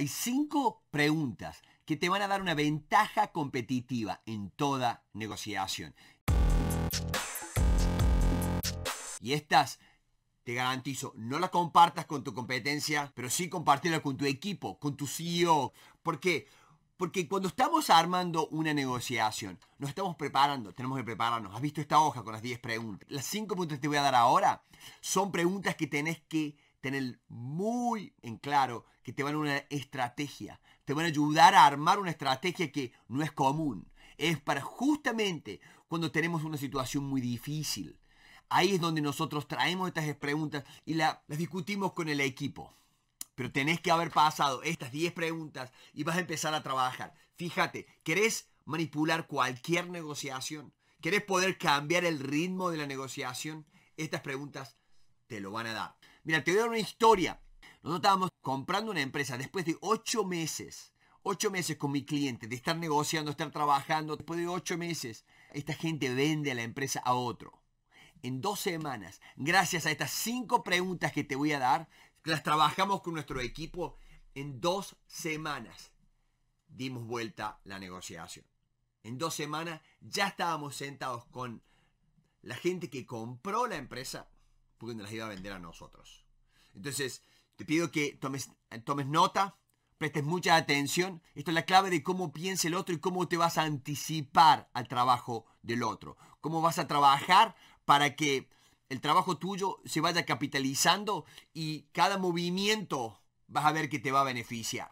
Hay cinco preguntas que te van a dar una ventaja competitiva en toda negociación. Y estas, te garantizo, no las compartas con tu competencia, pero sí compartirlas con tu equipo, con tu CEO. ¿Por qué? Porque cuando estamos armando una negociación, nos estamos preparando, tenemos que prepararnos. Has visto esta hoja con las 10 preguntas. Las 5 preguntas que te voy a dar ahora son preguntas que tenés que tener muy en claro que te van a una estrategia. Te van a ayudar a armar una estrategia que no es común. Es para justamente cuando tenemos una situación muy difícil. Ahí es donde nosotros traemos estas preguntas y las discutimos con el equipo. Pero tenés que haber pasado estas 10 preguntas y vas a empezar a trabajar. Fíjate, ¿querés manipular cualquier negociación? ¿Querés poder cambiar el ritmo de la negociación? Estas preguntas te lo van a dar. Mira, te voy a dar una historia. Nosotros estábamos comprando una empresa después de ocho meses, ocho meses con mi cliente, de estar negociando, estar trabajando. Después de ocho meses, esta gente vende la empresa a otro. En dos semanas, gracias a estas cinco preguntas que te voy a dar, las trabajamos con nuestro equipo en dos semanas. Dimos vuelta la negociación. En dos semanas ya estábamos sentados con la gente que compró la empresa porque nos las iba a vender a nosotros. Entonces, te pido que tomes, tomes nota, prestes mucha atención. Esto es la clave de cómo piensa el otro y cómo te vas a anticipar al trabajo del otro. Cómo vas a trabajar para que el trabajo tuyo se vaya capitalizando y cada movimiento vas a ver que te va a beneficiar.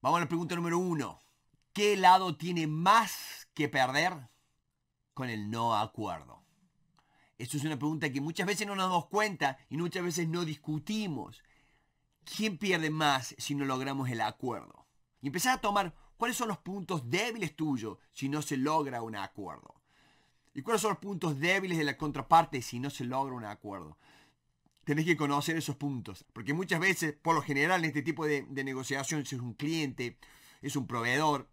Vamos a la pregunta número uno. ¿Qué lado tiene más que perder con el no acuerdo? Esto es una pregunta que muchas veces no nos damos cuenta y muchas veces no discutimos. ¿Quién pierde más si no logramos el acuerdo? Y empezar a tomar cuáles son los puntos débiles tuyos si no se logra un acuerdo. ¿Y cuáles son los puntos débiles de la contraparte si no se logra un acuerdo? Tenés que conocer esos puntos, porque muchas veces, por lo general, en este tipo de, de negociaciones es un cliente, es un proveedor,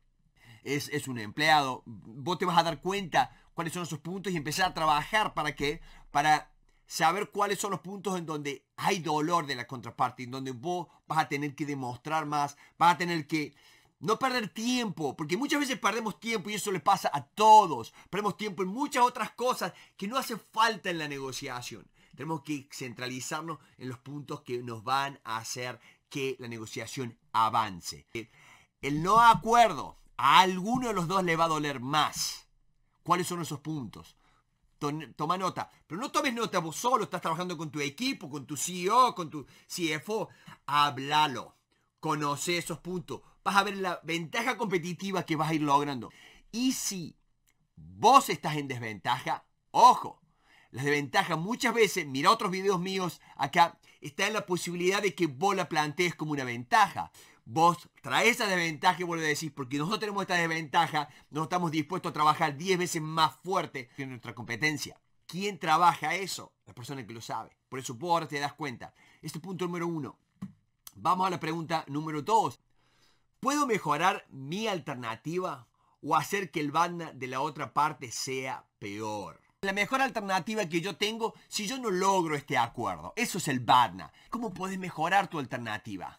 es, es, un empleado, vos te vas a dar cuenta cuáles son esos puntos y empezar a trabajar para qué, para saber cuáles son los puntos en donde hay dolor de la contraparte, en donde vos vas a tener que demostrar más, vas a tener que no perder tiempo, porque muchas veces perdemos tiempo y eso le pasa a todos. Perdemos tiempo en muchas otras cosas que no hace falta en la negociación. Tenemos que centralizarnos en los puntos que nos van a hacer que la negociación avance. El no acuerdo a alguno de los dos le va a doler más cuáles son esos puntos. Toma nota, pero no tomes nota vos solo, estás trabajando con tu equipo, con tu CEO, con tu CFO. Háblalo, conoce esos puntos, vas a ver la ventaja competitiva que vas a ir logrando. Y si vos estás en desventaja, ojo, la desventaja muchas veces, mira otros videos míos acá, está en la posibilidad de que vos la plantees como una ventaja vos traes esa desventaja y vuelve a decir, porque nosotros tenemos esta desventaja, no estamos dispuestos a trabajar 10 veces más fuerte que nuestra competencia. ¿Quién trabaja eso? La persona que lo sabe. Por eso por ahora te das cuenta. Este punto número uno. Vamos a la pregunta número dos. ¿Puedo mejorar mi alternativa o hacer que el badna de la otra parte sea peor? La mejor alternativa que yo tengo si yo no logro este acuerdo. Eso es el BADNA. ¿Cómo puedes mejorar tu alternativa?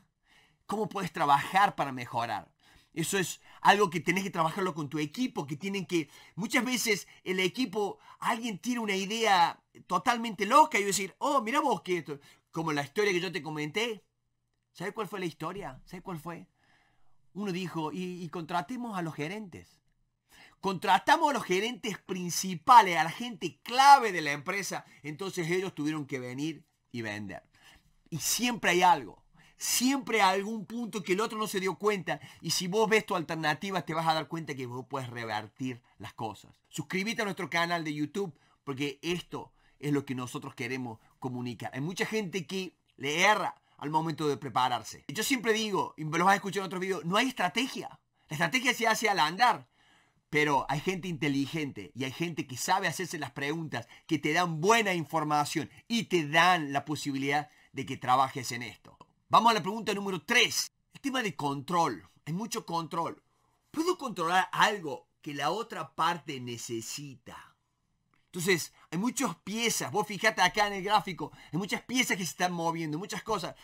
cómo puedes trabajar para mejorar. Eso es algo que tenés que trabajarlo con tu equipo, que tienen que, muchas veces el equipo, alguien tiene una idea totalmente loca y decir, oh, mira vos que esto, como la historia que yo te comenté. ¿Sabes cuál fue la historia? ¿Sabes cuál fue? Uno dijo, y, y contratemos a los gerentes. Contratamos a los gerentes principales, a la gente clave de la empresa. Entonces ellos tuvieron que venir y vender. Y siempre hay algo siempre a algún punto que el otro no se dio cuenta. Y si vos ves tu alternativa, te vas a dar cuenta que vos puedes revertir las cosas. Suscríbete a nuestro canal de YouTube, porque esto es lo que nosotros queremos comunicar. Hay mucha gente que le erra al momento de prepararse. Yo siempre digo, y me lo vas a escuchar en otros videos, no hay estrategia. La estrategia se hace al andar. Pero hay gente inteligente y hay gente que sabe hacerse las preguntas, que te dan buena información y te dan la posibilidad de que trabajes en esto. Vamos a la pregunta número 3. El tema de control. Hay mucho control. ¿Puedo controlar algo que la otra parte necesita? Entonces, hay muchas piezas. Vos fijate acá en el gráfico. Hay muchas piezas que se están moviendo, muchas cosas.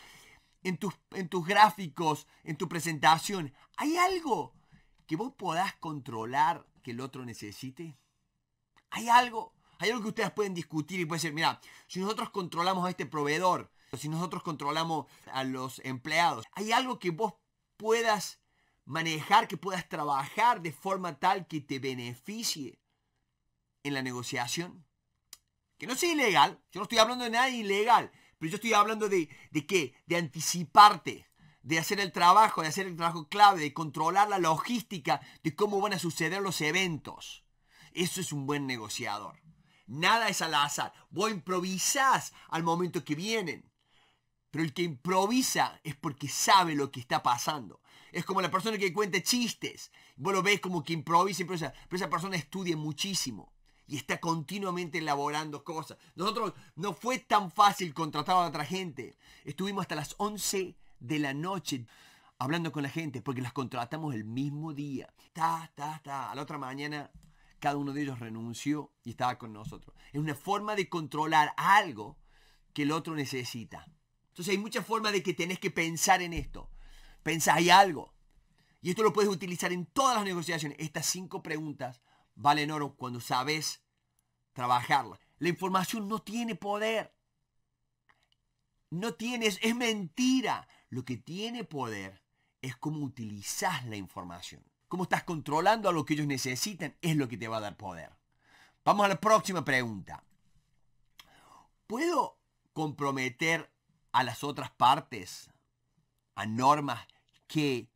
En tus, en tus gráficos, en tu presentación. ¿Hay algo que vos podás controlar que el otro necesite? ¿Hay algo? Hay algo que ustedes pueden discutir y pueden decir, mira, si nosotros controlamos a este proveedor, si nosotros controlamos a los empleados. Hay algo que vos puedas manejar, que puedas trabajar de forma tal que te beneficie en la negociación. Que no sea ilegal, yo no estoy hablando de nada ilegal, pero yo estoy hablando de, de qué, de anticiparte, de hacer el trabajo, de hacer el trabajo clave, de controlar la logística de cómo van a suceder los eventos. Eso es un buen negociador. Nada es al azar. Vos improvisás al momento que vienen. Pero el que improvisa es porque sabe lo que está pasando. Es como la persona que cuenta chistes. Vos lo ves como que improvisa, improvisa. Pero esa persona estudia muchísimo y está continuamente elaborando cosas. Nosotros no fue tan fácil contratar a otra gente. Estuvimos hasta las 11 de la noche hablando con la gente porque las contratamos el mismo día. Ta, ta, ta. A la otra mañana cada uno de ellos renunció y estaba con nosotros. Es una forma de controlar algo que el otro necesita. Entonces hay muchas formas de que tenés que pensar en esto. Pensá, hay algo. Y esto lo puedes utilizar en todas las negociaciones. Estas cinco preguntas valen oro cuando sabes trabajarlas. La información no tiene poder. No tienes, es mentira. Lo que tiene poder es cómo utilizas la información. Cómo estás controlando a lo que ellos necesitan es lo que te va a dar poder. Vamos a la próxima pregunta. ¿Puedo comprometer a las otras partes, a normas que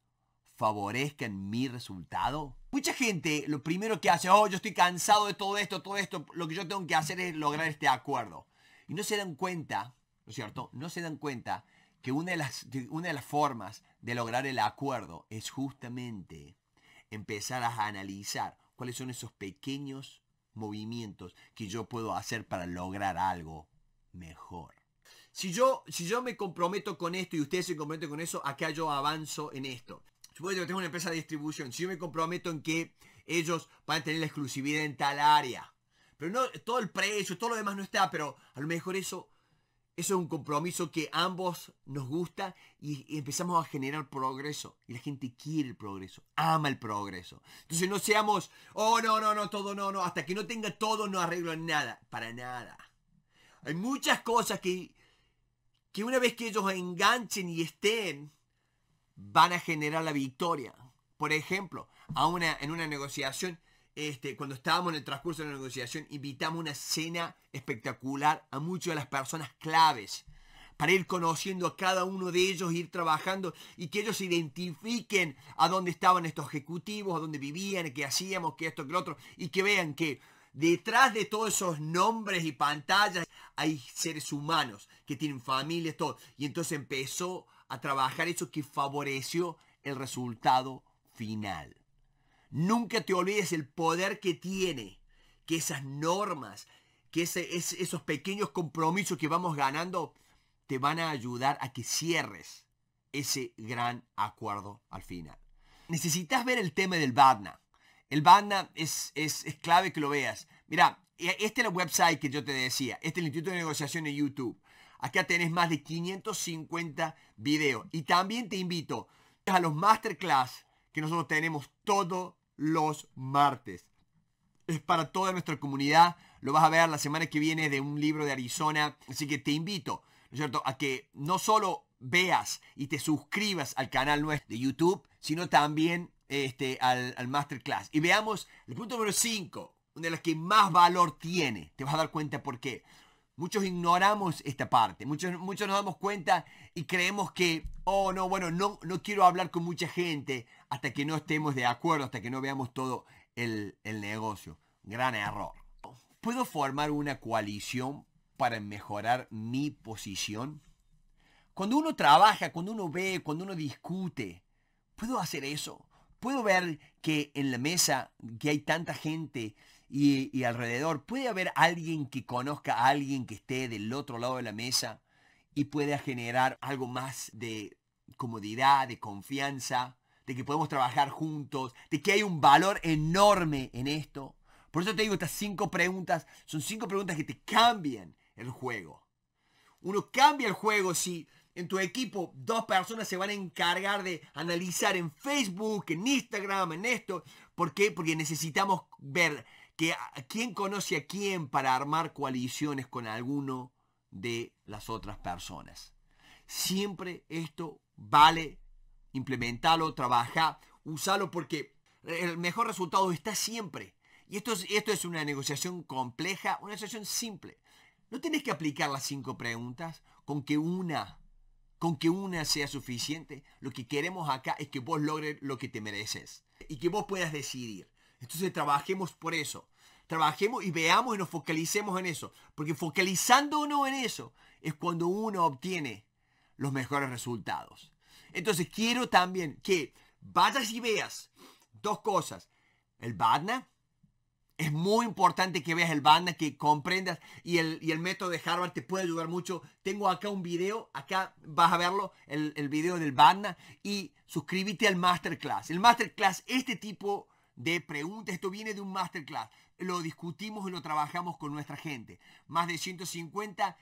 favorezcan mi resultado? Mucha gente lo primero que hace, oh, yo estoy cansado de todo esto, todo esto, lo que yo tengo que hacer es lograr este acuerdo. Y no se dan cuenta, ¿no es cierto? No se dan cuenta que una de las, una de las formas de lograr el acuerdo es justamente empezar a analizar cuáles son esos pequeños movimientos que yo puedo hacer para lograr algo mejor si yo, si yo me comprometo con esto y ustedes se comprometen con eso, acá yo avanzo en esto. Supongo que tengo una empresa de distribución, si yo me comprometo en que ellos van a tener la exclusividad en tal área. Pero no, todo el precio, todo lo demás no está, pero a lo mejor eso, es un compromiso que ambos nos gusta y, y empezamos a generar progreso. Y la gente quiere el progreso, ama el progreso. Entonces no seamos, oh no, no, no, todo no, no, hasta que no tenga todo no arreglo nada, para nada. Hay muchas cosas que que una vez que ellos enganchen y estén, van a generar la victoria. Por ejemplo, en una negociación, este, cuando estábamos en el transcurso de la negociación, invitamos una cena espectacular a muchas de las personas claves para ir conociendo a cada uno de ellos, ir trabajando y que ellos identifiquen a dónde estaban estos ejecutivos, a dónde vivían, qué hacíamos, qué esto, qué lo otro, y que vean que Detrás de todos esos nombres y pantallas hay seres humanos que tienen familias, todo. Y entonces empezó a trabajar eso que favoreció el resultado final. Nunca te olvides el poder que tiene, que esas normas, que esos pequeños compromisos que vamos ganando te van a ayudar a que cierres ese gran acuerdo al final. Necesitas ver el tema del Badna. El Banda es, clave que lo veas. Mira, e, este es el website que yo te decía. Este es el Instituto de Negociación de YouTube. Acá tenés más de 550 videos. Y también te invito a los masterclass que nosotros tenemos todos los martes. Es para toda nuestra comunidad. Lo vas a ver la semana que viene de un libro de Arizona. Así que te invito, ¿no es cierto?, a que no solo veas y te suscribas al canal nuestro de YouTube, sino también este, al, masterclass. Y veamos el punto número 5, una de las que más valor tiene. Te vas a dar cuenta porque Muchos ignoramos esta parte, muchos, muchos nos damos cuenta y creemos que, oh no, bueno, no, no quiero hablar con mucha gente hasta que no estemos de acuerdo, hasta que no veamos todo el, el negocio. Gran error. ¿Puedo formar una coalición para mejorar mi posición? Cuando uno trabaja, cuando uno ve, cuando uno discute, ¿puedo hacer eso? puedo ver que en la mesa que hay tanta gente y, alrededor, puede haber alguien que conozca a alguien que esté del otro lado de la mesa y pueda generar algo más de comodidad, de confianza, de que podemos trabajar juntos, de que hay un valor enorme en esto. Por eso te digo, estas cinco preguntas son cinco preguntas que te cambian el juego. Uno cambia el juego si en tu equipo dos personas se van a encargar de analizar en Facebook, en Instagram, en esto. ¿Por qué? Porque necesitamos ver que, ah, quién conoce a quién para armar coaliciones con alguno de las otras personas. Siempre esto vale implementarlo, trabajar, usarlo porque el mejor resultado está siempre. Y esto esto es una negociación compleja, una negociación simple. No tenés que aplicar las cinco preguntas con que una con que una sea suficiente. Lo que queremos acá es que vos logres lo que te mereces y que vos puedas decidir. Entonces trabajemos por eso. Trabajemos y veamos y nos focalicemos en eso. Porque focalizando uno en eso es cuando uno obtiene los mejores resultados. Entonces quiero también que vayas y veas dos cosas. El Badna es muy importante que veas el banda, que comprendas y el, método de Harvard te puede ayudar mucho. Tengo acá un video, acá vas a verlo, el, video del banda y suscríbete al masterclass. El masterclass, este tipo de preguntas, esto viene de un masterclass. Lo discutimos y lo trabajamos con nuestra gente. Más de 150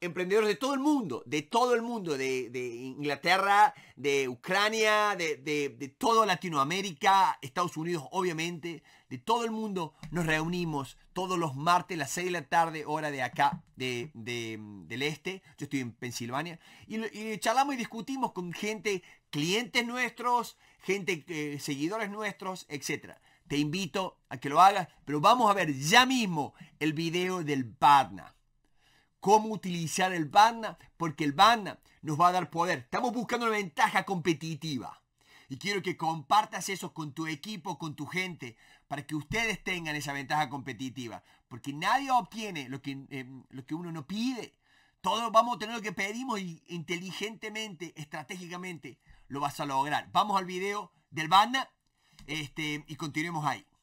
emprendedores de todo el mundo, de todo el mundo, de, Inglaterra, de Ucrania, de, toda Latinoamérica, Estados Unidos, obviamente, de todo el mundo, nos reunimos todos los martes a las 6 de la tarde, hora de acá, de, del este, yo estoy en Pensilvania, y, charlamos y discutimos con gente, clientes nuestros, gente, eh, seguidores nuestros, etc. Te invito a que lo hagas, pero vamos a ver ya mismo el video del Badna cómo utilizar el BANA, porque el BANA nos va a dar poder. Estamos buscando una ventaja competitiva. Y quiero que compartas eso con tu equipo, con tu gente, para que ustedes tengan esa ventaja competitiva. Porque nadie obtiene lo que, eh, lo que uno no pide. Todos vamos a tener lo que pedimos y inteligentemente, estratégicamente, lo vas a lograr. Vamos al video del BANA este, y continuemos ahí.